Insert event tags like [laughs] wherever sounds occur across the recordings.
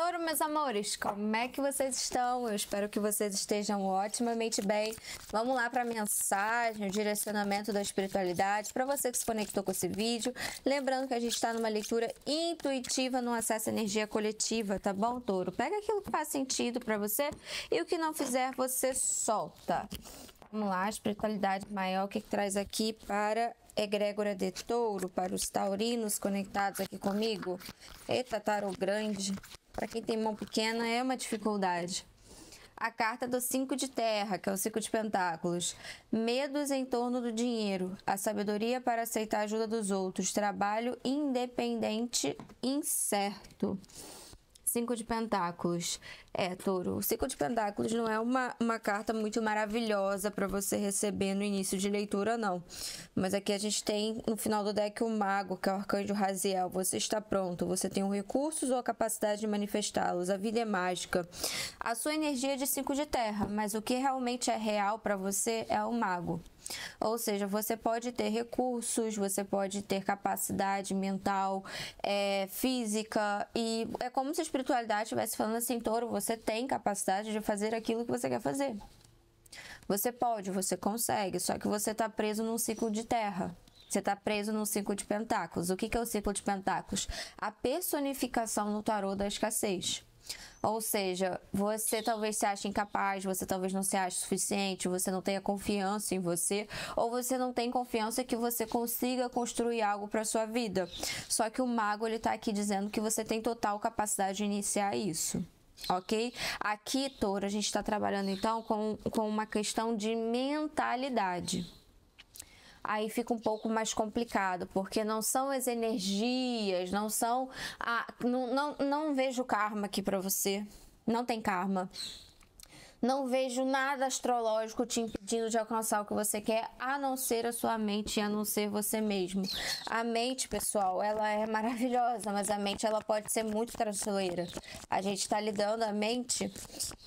Touro, meus amores! Como é que vocês estão? Eu espero que vocês estejam otimamente bem. Vamos lá para a mensagem, o direcionamento da espiritualidade. Para você que se conectou com esse vídeo, lembrando que a gente está numa leitura intuitiva no acesso à energia coletiva, tá bom, touro? Pega aquilo que faz sentido para você e o que não fizer, você solta. Vamos lá, a espiritualidade maior, o que, que traz aqui para egrégora de touro, para os taurinos conectados aqui comigo? Eita, tarô grande. Para quem tem mão pequena, é uma dificuldade. A carta do cinco de terra, que é o cinco de pentáculos. Medos em torno do dinheiro, a sabedoria para aceitar a ajuda dos outros, trabalho independente incerto. Cinco de Pentáculos. É, Touro, o Cinco de Pentáculos não é uma, uma carta muito maravilhosa para você receber no início de leitura, não. Mas aqui a gente tem no final do deck o Mago, que é o Arcanjo Raziel. Você está pronto, você tem os recursos ou a capacidade de manifestá-los. A vida é mágica. A sua energia é de Cinco de Terra, mas o que realmente é real para você é o Mago. Ou seja, você pode ter recursos, você pode ter capacidade mental, é, física, e é como se a espiritualidade estivesse falando assim: touro, você tem capacidade de fazer aquilo que você quer fazer. Você pode, você consegue, só que você está preso num ciclo de terra. Você está preso num ciclo de pentáculos. O que, que é o ciclo de pentáculos? A personificação no tarô da escassez. Ou seja, você talvez se ache incapaz, você talvez não se ache suficiente, você não tenha confiança em você, ou você não tem confiança que você consiga construir algo para sua vida. Só que o mago ele tá aqui dizendo que você tem total capacidade de iniciar isso. Ok? Aqui, Touro, a gente está trabalhando então com, com uma questão de mentalidade aí fica um pouco mais complicado, porque não são as energias, não são a. Não, não, não vejo karma aqui para você. Não tem karma. Não vejo nada astrológico te impedindo de alcançar o que você quer, a não ser a sua mente e a não ser você mesmo. A mente, pessoal, ela é maravilhosa, mas a mente ela pode ser muito traiçoeira. A gente está lidando a mente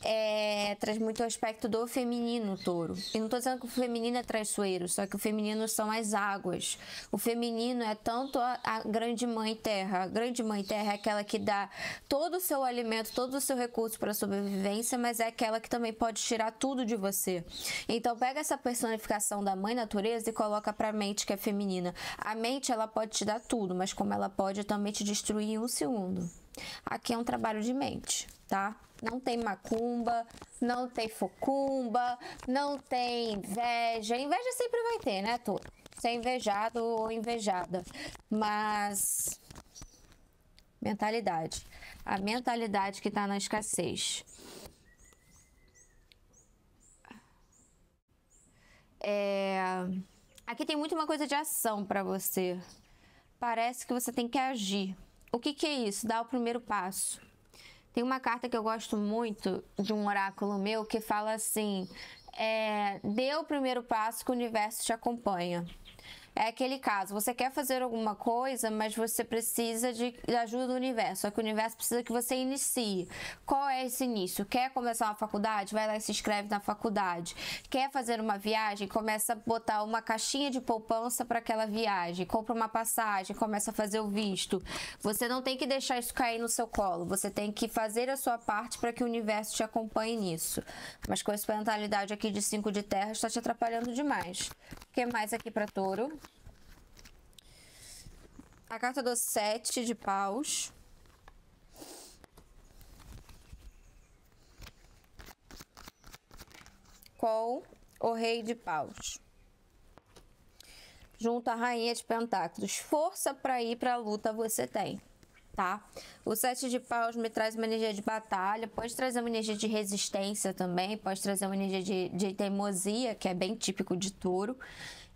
é, traz muito o aspecto do feminino, touro. E não estou dizendo que o feminino é traiçoeiro, só que o feminino são as águas. O feminino é tanto a, a grande mãe terra. A grande mãe terra é aquela que dá todo o seu alimento, todo o seu recurso para a sobrevivência, mas é aquela que também também pode tirar tudo de você. Então pega essa personificação da mãe natureza e coloca para a mente que é feminina. A mente ela pode te dar tudo, mas como ela pode também te destruir em um segundo. Aqui é um trabalho de mente, tá? Não tem macumba, não tem focumba, não tem inveja. Inveja sempre vai ter, né, Tu? Ser é invejado ou invejada. Mas mentalidade. A mentalidade que está na escassez. É... Aqui tem muito uma coisa de ação para você. Parece que você tem que agir. O que, que é isso? Dar o primeiro passo. Tem uma carta que eu gosto muito de um oráculo meu que fala assim: é, dê o primeiro passo que o universo te acompanha é aquele caso, você quer fazer alguma coisa, mas você precisa de, ajuda do universo, só que o universo precisa que você inicie. Qual é esse início? Quer começar uma faculdade? Vai lá e se inscreve na faculdade. Quer fazer uma viagem? Começa a botar uma caixinha de poupança para aquela viagem, compra uma passagem, começa a fazer o visto. Você não tem que deixar isso cair no seu colo, você tem que fazer a sua parte para que o universo te acompanhe nisso. Mas com essa mentalidade aqui de cinco de terra está te atrapalhando demais. O que mais aqui para touro? A carta do sete de paus. Qual o rei de paus? Junto à rainha de pentáculos. Força para ir para a luta você tem tá? O sete de paus me traz uma energia de batalha, pode trazer uma energia de resistência também, pode trazer uma energia de, de teimosia, que é bem típico de touro.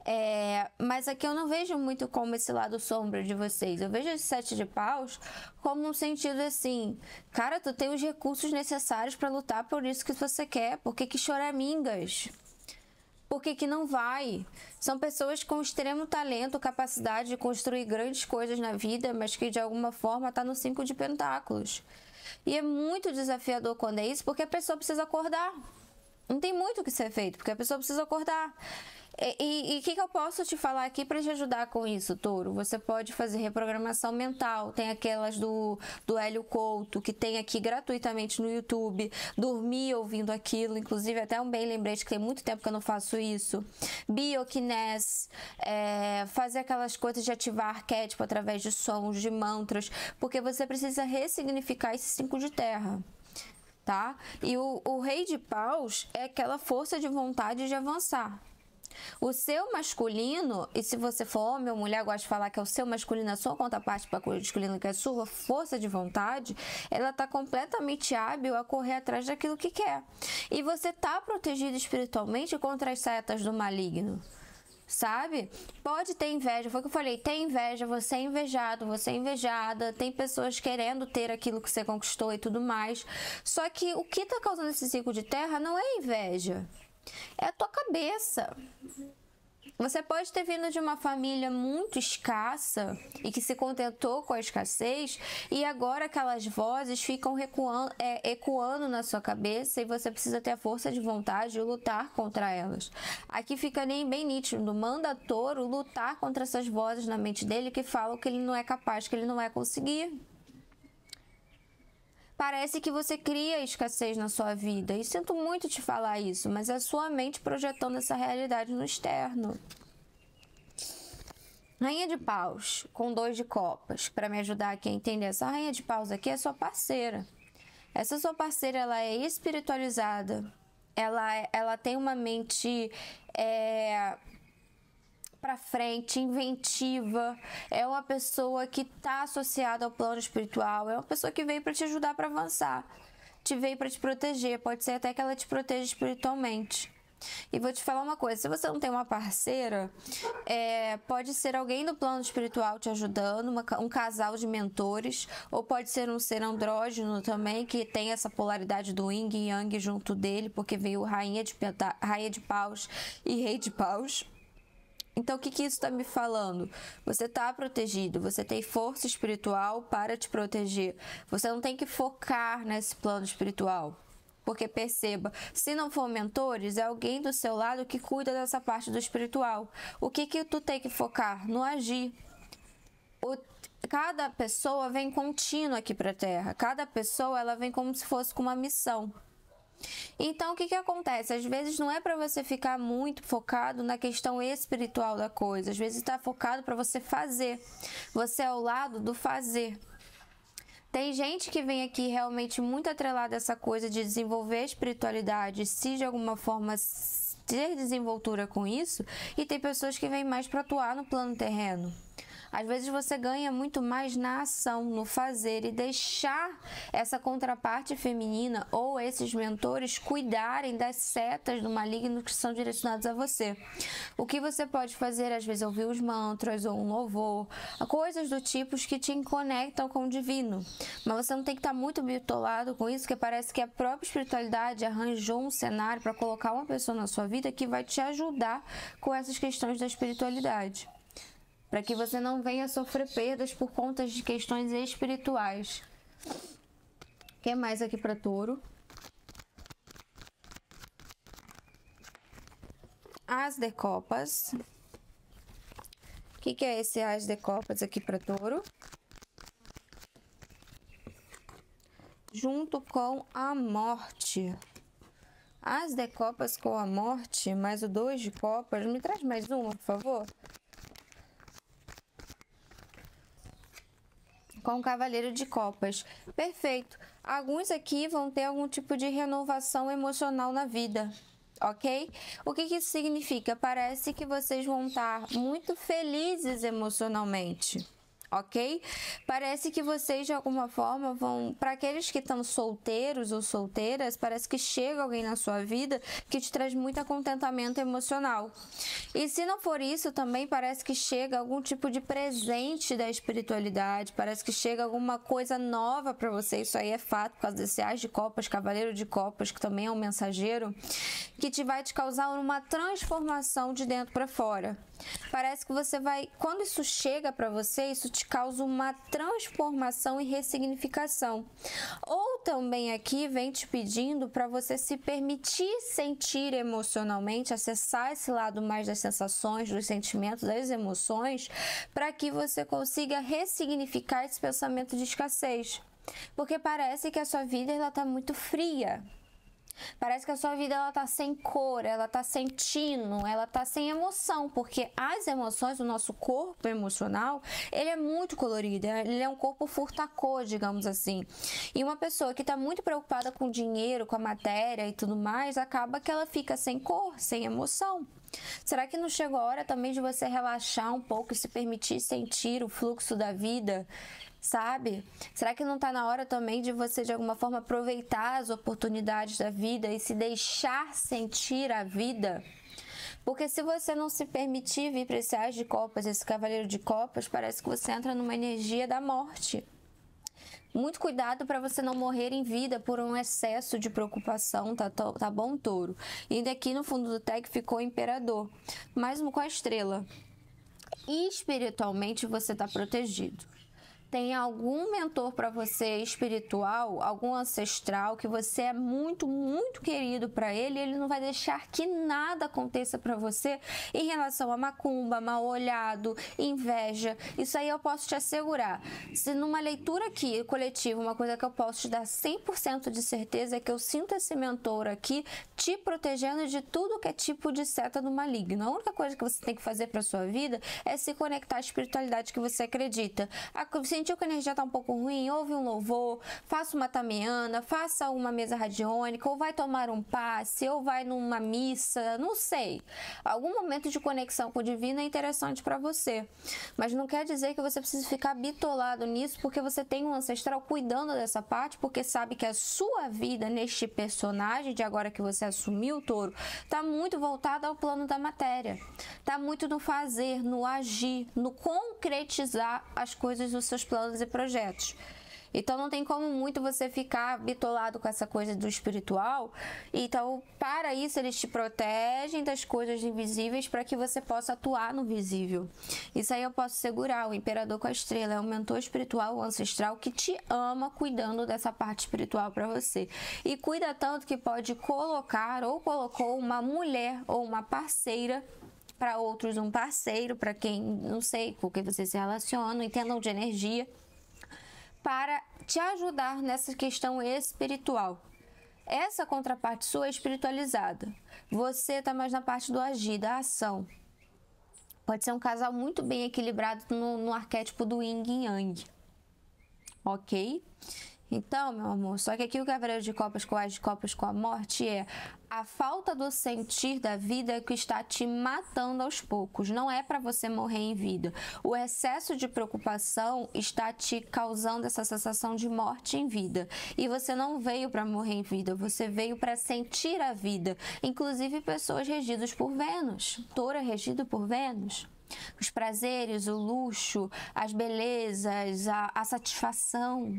É, mas aqui eu não vejo muito como esse lado sombra de vocês. Eu vejo esse sete de paus como um sentido assim, cara, tu tem os recursos necessários para lutar por isso que você quer. Por que, que choramingas? Por que, que não vai? São pessoas com extremo talento, capacidade de construir grandes coisas na vida, mas que de alguma forma tá no cinco de pentáculos. E é muito desafiador quando é isso, porque a pessoa precisa acordar. Não tem muito o que ser feito, porque a pessoa precisa acordar. E o que, que, eu posso te falar aqui para te ajudar com isso, Touro? Você pode fazer reprogramação mental, tem aquelas do, do Hélio Couto, que tem aqui gratuitamente no YouTube, dormir ouvindo aquilo, inclusive até um bem lembrete que tem muito tempo que eu não faço isso. Bioquinés, é, fazer aquelas coisas de ativar arquétipo através de sons, de mantras, porque você precisa ressignificar esse cinco de terra tá? E o, o rei de paus é aquela força de vontade de avançar. O seu masculino, e se você for homem ou mulher, gosta de falar que é o seu masculino, a sua contraparte masculina, que é a sua força de vontade, ela está completamente hábil a correr atrás daquilo que quer. E você está protegido espiritualmente contra as setas do maligno sabe? Pode ter inveja, foi o que eu falei, tem inveja, você é invejado, você é invejada, tem pessoas querendo ter aquilo que você conquistou e tudo mais. Só que o que está causando esse ciclo de terra não é inveja é a tua cabeça. Você pode ter vindo de uma família muito escassa e que se contentou com a escassez, e agora aquelas vozes ficam recuando, é, ecoando na sua cabeça e você precisa ter a força de vontade de lutar contra elas. Aqui fica nem bem nítido: manda Toro lutar contra essas vozes na mente dele que falam que ele não é capaz, que ele não vai conseguir. Parece que você cria escassez na sua vida. E sinto muito te falar isso, mas é sua mente projetando essa realidade no externo. Rainha de Paus, com dois de copas, para me ajudar aqui a entender. Essa Rainha de Paus aqui é sua parceira. Essa sua parceira, ela é espiritualizada. Ela, é, ela tem uma mente é, para frente, inventiva, é uma pessoa que está associada ao plano espiritual, é uma pessoa que veio para te ajudar para avançar, te veio para te proteger, pode ser até que ela te proteja espiritualmente. E vou te falar uma coisa: se você não tem uma parceira, é, pode ser alguém do plano espiritual te ajudando, uma, um casal de mentores, ou pode ser um ser andrógeno também, que tem essa polaridade do yin e yang junto dele, porque veio rainha de, rainha de paus e rei de paus. Então, o que, que isso está me falando? Você está protegido, você tem força espiritual para te proteger. Você não tem que focar nesse plano espiritual. Porque perceba, se não for mentores, é alguém do seu lado que cuida dessa parte do espiritual. O que que tu tem que focar? No agir. O, cada pessoa vem contínua aqui para a Terra. Cada pessoa ela vem como se fosse com uma missão. Então, o que, que acontece? Às vezes não é para você ficar muito focado na questão espiritual da coisa, às vezes está focado para você fazer. Você é ao lado do fazer. Tem gente que vem aqui realmente muito atrelada a essa coisa de desenvolver a espiritualidade, se de alguma forma ter desenvoltura com isso, e tem pessoas que vêm mais para atuar no plano terreno. Às vezes você ganha muito mais na ação, no fazer e deixar essa contraparte feminina ou esses mentores cuidarem das setas do maligno que são direcionadas a você. O que você pode fazer, às vezes, ouvir os mantras ou um louvor, coisas do tipo que te conectam com o divino. Mas você não tem que estar muito bitolado com isso, que parece que a própria espiritualidade arranjou um cenário para colocar uma pessoa na sua vida que vai te ajudar com essas questões da espiritualidade para que você não venha sofrer perdas por conta de questões espirituais. O que mais aqui para touro? As de copas. O que, que é esse as de copas aqui para touro? Junto com a morte. As de copas com a morte, mais o dois de copas. Me traz mais uma, por favor. com o Cavaleiro de Copas. Perfeito. Alguns aqui vão ter algum tipo de renovação emocional na vida ok? O que, que isso significa? Parece que vocês vão estar muito felizes emocionalmente ok? Parece que vocês de alguma forma vão, para aqueles que estão solteiros ou solteiras, parece que chega alguém na sua vida que te traz muito contentamento emocional. E se não for isso, também parece que chega algum tipo de presente da espiritualidade, parece que chega alguma coisa nova para você. Isso aí é fato por causa desse As de Copas, Cavaleiro de Copas, que também é um mensageiro, que te vai te causar uma transformação de dentro para fora. Parece que você vai, quando isso chega para você, isso te causa uma transformação e ressignificação. Ou também aqui vem te pedindo para você se permitir sentir emocionalmente, acessar esse lado mais das sensações, dos sentimentos, das emoções, para que você consiga ressignificar esse pensamento de escassez. Porque parece que a sua vida ela tá muito fria. Parece que a sua vida ela tá sem cor, ela tá sem tino, ela tá sem emoção, porque as emoções, o nosso corpo emocional, ele é muito colorido, ele é um corpo furtacor, digamos assim. E uma pessoa que tá muito preocupada com o dinheiro, com a matéria e tudo mais, acaba que ela fica sem cor, sem emoção. Será que não chegou a hora também de você relaxar um pouco e se permitir sentir o fluxo da vida sabe? Será que não está na hora também de você, de alguma forma, aproveitar as oportunidades da vida e se deixar sentir a vida? Porque se você não se permitir vir para esse as de copas, esse cavaleiro de copas, parece que você entra numa energia da morte. Muito cuidado para você não morrer em vida por um excesso de preocupação, tá, tá bom, touro? E daqui no fundo do tag ficou imperador, um com a estrela. E espiritualmente você está protegido tem algum mentor para você espiritual, algum ancestral que você é muito, muito querido para ele, ele não vai deixar que nada aconteça para você em relação a macumba, mal olhado, inveja. Isso aí eu posso te assegurar. Se numa leitura aqui coletiva, uma coisa que eu posso te dar 100% de certeza é que eu sinto esse mentor aqui te protegendo de tudo que é tipo de seta do maligno. A única coisa que você tem que fazer para sua vida é se conectar à espiritualidade que você acredita. A, sentiu que a energia está um pouco ruim, ouve um louvor, faça uma tamiana, faça uma mesa radiônica, ou vai tomar um passe, ou vai numa missa, não sei. Algum momento de conexão com o divino é interessante para você. Mas não quer dizer que você precisa ficar bitolado nisso, porque você tem um ancestral cuidando dessa parte, porque sabe que a sua vida neste personagem de agora que você assumiu o touro, está muito voltada ao plano da matéria. Está muito no fazer, no agir, no concretizar as coisas dos seus planos planos e projetos. Então não tem como muito você ficar bitolado com essa coisa do espiritual. Então, para isso, eles te protegem das coisas invisíveis para que você possa atuar no visível. Isso aí eu posso segurar. O imperador com a estrela é um mentor espiritual, um ancestral que te ama cuidando dessa parte espiritual para você. E cuida tanto que pode colocar ou colocou uma mulher ou uma parceira para outros um parceiro, para quem não sei com quem você se relaciona, entendam de energia, para te ajudar nessa questão espiritual. Essa contraparte sua é espiritualizada. Você está mais na parte do agir, da ação. Pode ser um casal muito bem equilibrado no, no arquétipo do yin e yang. Ok? Então, meu amor, só que aqui o Cavaleiro de Copas com as de Copas com a Morte é a falta do sentir da vida é que está te matando aos poucos. Não é para você morrer em vida. O excesso de preocupação está te causando essa sensação de morte em vida. E você não veio para morrer em vida, você veio para sentir a vida. Inclusive pessoas regidas por Vênus. Touro regido por Vênus. Os prazeres, o luxo, as belezas, a, a satisfação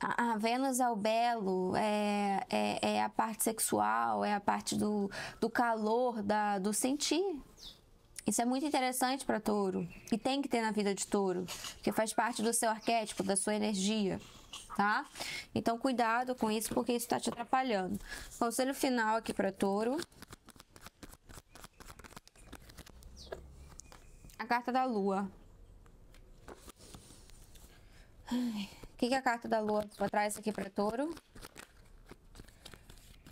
a, a Vênus é o belo, é, é, é, a parte sexual, é a parte do, do calor, da, do sentir. Isso é muito interessante para touro. E tem que ter na vida de touro, porque faz parte do seu arquétipo, da sua energia, tá? Então, cuidado com isso, porque isso está te atrapalhando. Conselho final aqui para touro: a carta da lua. Ai. O que, que a carta da lua trazer aqui para touro?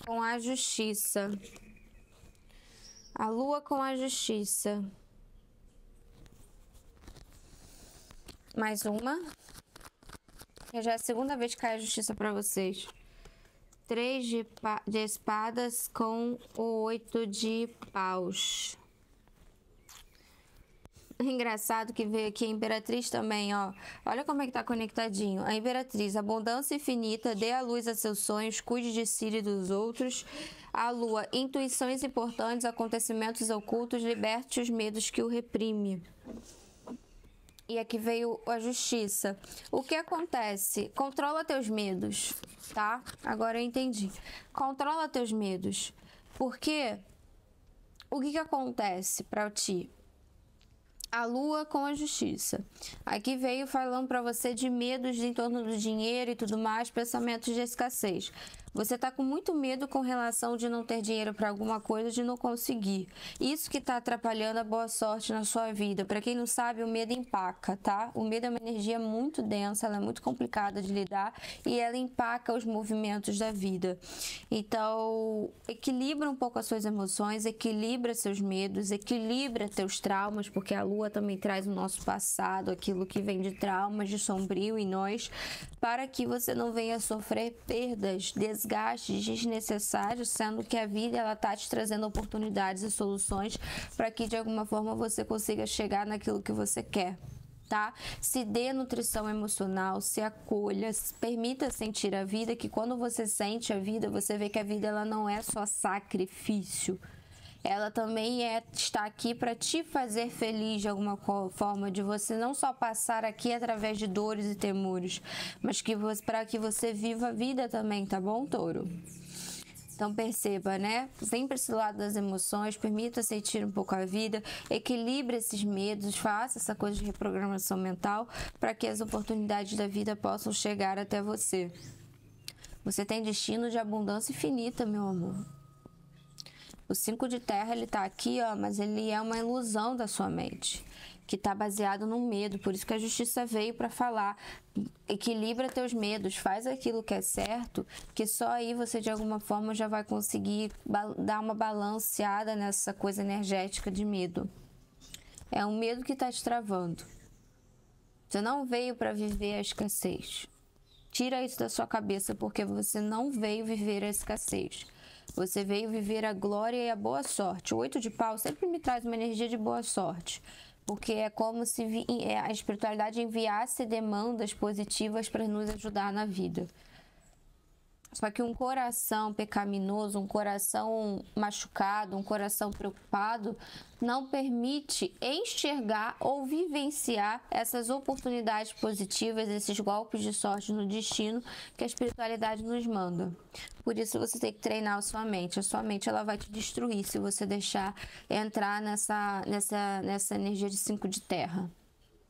Com a justiça. A lua com a justiça. Mais uma. Já é a segunda vez que cai a justiça para vocês. Três de, de espadas com o oito de paus. [laughs] Engraçado que veio aqui a Imperatriz também, ó. Olha como é que tá conectadinho. A Imperatriz, abundância infinita, dê a luz a seus sonhos, cuide de si e dos outros. A Lua, intuições importantes, acontecimentos ocultos, liberte os medos que o reprime. E aqui veio a justiça. O que acontece? Controla teus medos, tá? Agora eu entendi. Controla teus medos. Porque o que que acontece para ti? a lua com a justiça. Aqui veio falando para você de medos em torno do dinheiro e tudo mais, pensamentos de escassez. Você está com muito medo com relação de não ter dinheiro para alguma coisa, de não conseguir. Isso que está atrapalhando a boa sorte na sua vida. Para quem não sabe, o medo empaca, tá? O medo é uma energia muito densa, ela é muito complicada de lidar e ela empaca os movimentos da vida. Então, equilibra um pouco as suas emoções, equilibra seus medos, equilibra teus traumas, porque a lua também traz o nosso passado, aquilo que vem de traumas, de sombrio em nós, para que você não venha sofrer perdas, desafios desgastes desnecessários, sendo que a vida ela tá te trazendo oportunidades e soluções para que de alguma forma você consiga chegar naquilo que você quer tá? Se dê nutrição emocional, se acolha, se permita sentir a vida, que quando você sente a vida, você vê que a vida ela não é só sacrifício ela também é, está aqui para te fazer feliz de alguma forma, de você não só passar aqui através de dores e temores, mas que para que você viva a vida também, tá bom, touro? Então perceba, né? Sempre esse lado das emoções, permita sentir um pouco a vida, equilibre esses medos, faça essa coisa de reprogramação mental para que as oportunidades da vida possam chegar até você. Você tem destino de abundância infinita, meu amor. O 5 de terra, ele tá aqui, ó, mas ele é uma ilusão da sua mente, que tá baseado no medo. Por isso que a justiça veio para falar, equilibra teus medos, faz aquilo que é certo, que só aí você de alguma forma já vai conseguir dar uma balanceada nessa coisa energética de medo. É um medo que tá te travando. Você não veio para viver a escassez. Tira isso da sua cabeça, porque você não veio viver a escassez. Você veio viver a glória e a boa sorte. O oito de pau sempre me traz uma energia de boa sorte, porque é como se é, a espiritualidade enviasse demandas positivas para nos ajudar na vida. Só que um coração pecaminoso, um coração machucado, um coração preocupado, não permite enxergar ou vivenciar essas oportunidades positivas, esses golpes de sorte no destino que a espiritualidade nos manda. Por isso você tem que treinar a sua mente. A sua mente ela vai te destruir se você deixar entrar nessa, nessa, nessa energia de cinco de terra,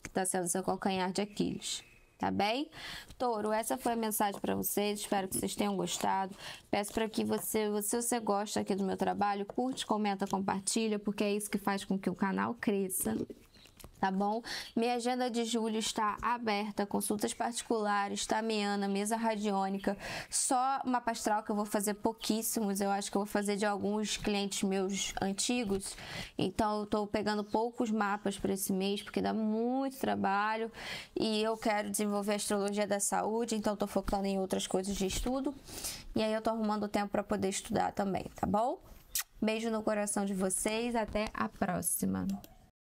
que está sendo seu calcanhar de Aquiles tá bem? Touro, essa foi a mensagem para vocês, espero que vocês tenham gostado. Peço para que você, se você gosta aqui do meu trabalho, curte, comenta, compartilha, porque é isso que faz com que o canal cresça tá bom? Minha agenda de julho está aberta, consultas particulares, tamiana, mesa radiônica, só mapa astral que eu vou fazer pouquíssimos, eu acho que eu vou fazer de alguns clientes meus antigos, então eu tô pegando poucos mapas para esse mês, porque dá muito trabalho e eu quero desenvolver a astrologia da saúde, então eu tô focando em outras coisas de estudo, e aí eu tô arrumando tempo para poder estudar também, tá bom? Beijo no coração de vocês, até a próxima.